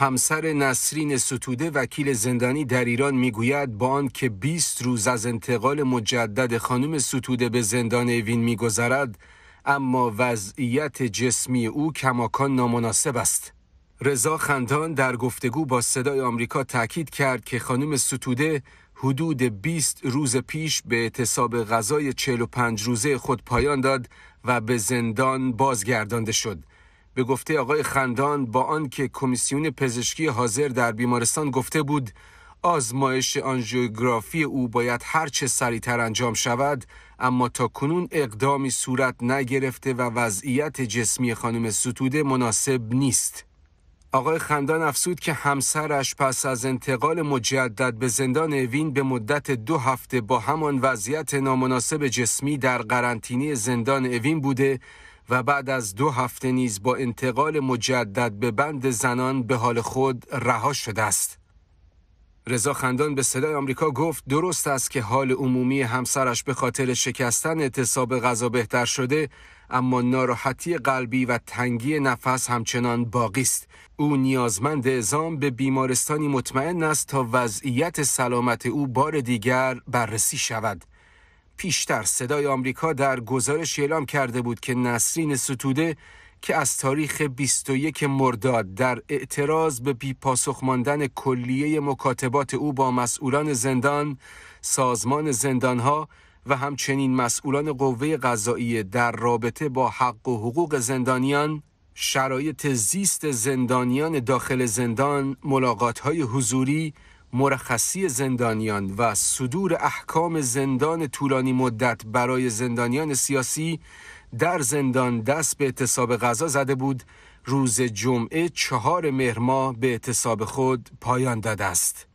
همسر نسرین ستوده وکیل زندانی در ایران میگوید با آنکه 20 روز از انتقال مجدد خانم ستوده به زندان اوین میگذرد اما وضعیت جسمی او کماکان نامناسب است رضا خندان در گفتگو با صدای آمریکا تاکید کرد که خانم ستوده حدود 20 روز پیش به اعتصاب غذای 45 روزه خود پایان داد و به زندان بازگردانده شد به گفته آقای خندان با آنکه کمیسیون پزشکی حاضر در بیمارستان گفته بود آزمایش آنژیوگرافی او باید هرچه سریعتر انجام شود اما تا کنون اقدامی صورت نگرفته و وضعیت جسمی خانم ستوده مناسب نیست آقای خندان افسود که همسرش پس از انتقال مجدد به زندان اوین به مدت دو هفته با همان وضعیت نامناسب جسمی در قرنطینه زندان اوین بوده و بعد از دو هفته نیز با انتقال مجدد به بند زنان به حال خود رها شده است. رضا خندان به صدای آمریکا گفت درست است که حال عمومی همسرش به خاطر شکستن اعتصاب غذا بهتر شده اما ناراحتی قلبی و تنگی نفس همچنان باقی است او نیازمند اعزام به بیمارستانی مطمئن است تا وضعیت سلامت او بار دیگر بررسی شود پیشتر صدای آمریکا در گزارش اعلام کرده بود که نسرین ستوده که از تاریخ 21 مرداد در اعتراض به بیپاسخ ماندن کلیه مکاتبات او با مسئولان زندان، سازمان زندانها و همچنین مسئولان قوه قضایی در رابطه با حق و حقوق زندانیان شرایط زیست زندانیان داخل زندان، های حضوری مرخصی زندانیان و صدور احکام زندان طولانی مدت برای زندانیان سیاسی در زندان دست به اعتصاب غذا زده بود روز جمعه چهار مهر به اعتصاب خود پایان داده است.